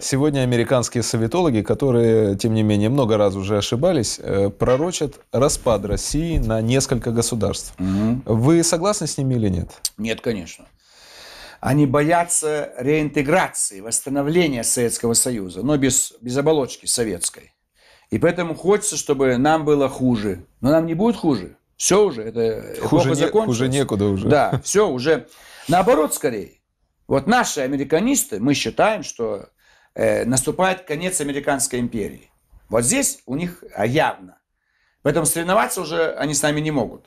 Сегодня американские советологи, которые, тем не менее, много раз уже ошибались, э, пророчат распад России на несколько государств. Угу. Вы согласны с ними или нет? Нет, конечно. Они боятся реинтеграции, восстановления Советского Союза, но без, без оболочки советской. И поэтому хочется, чтобы нам было хуже. Но нам не будет хуже. Все уже, это хуже не, закончилась. Хуже некуда уже. Да, все уже. Наоборот, скорее. Вот наши американисты, мы считаем, что Э, наступает конец Американской империи. Вот здесь у них а, явно. Поэтому соревноваться уже они с нами не могут.